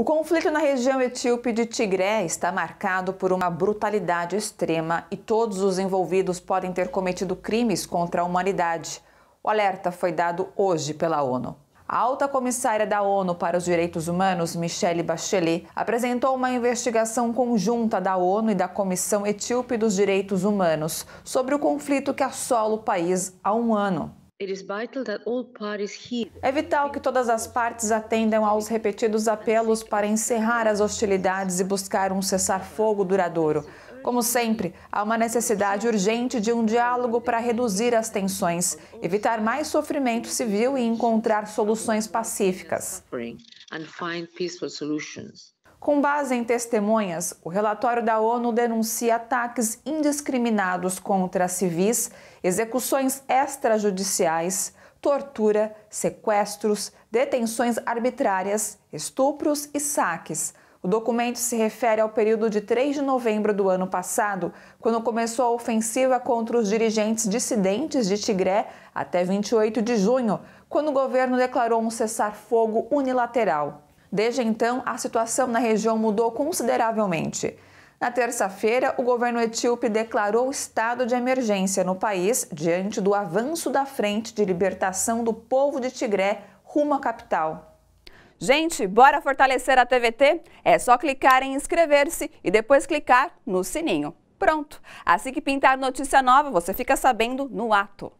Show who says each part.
Speaker 1: O conflito na região etíope de Tigré está marcado por uma brutalidade extrema e todos os envolvidos podem ter cometido crimes contra a humanidade. O alerta foi dado hoje pela ONU. A alta comissária da ONU para os Direitos Humanos, Michelle Bachelet, apresentou uma investigação conjunta da ONU e da Comissão Etíope dos Direitos Humanos sobre o conflito que assola o país há um ano. É vital que todas as partes atendam aos repetidos apelos para encerrar as hostilidades e buscar um cessar-fogo duradouro. Como sempre, há uma necessidade urgente de um diálogo para reduzir as tensões, evitar mais sofrimento civil e encontrar soluções pacíficas. Com base em testemunhas, o relatório da ONU denuncia ataques indiscriminados contra civis, execuções extrajudiciais, tortura, sequestros, detenções arbitrárias, estupros e saques. O documento se refere ao período de 3 de novembro do ano passado, quando começou a ofensiva contra os dirigentes dissidentes de Tigré, até 28 de junho, quando o governo declarou um cessar-fogo unilateral. Desde então, a situação na região mudou consideravelmente. Na terça-feira, o governo etíope declarou estado de emergência no país diante do avanço da Frente de Libertação do Povo de Tigré rumo à capital. Gente, bora fortalecer a TVT? É só clicar em inscrever-se e depois clicar no sininho. Pronto! Assim que pintar notícia nova, você fica sabendo no ato.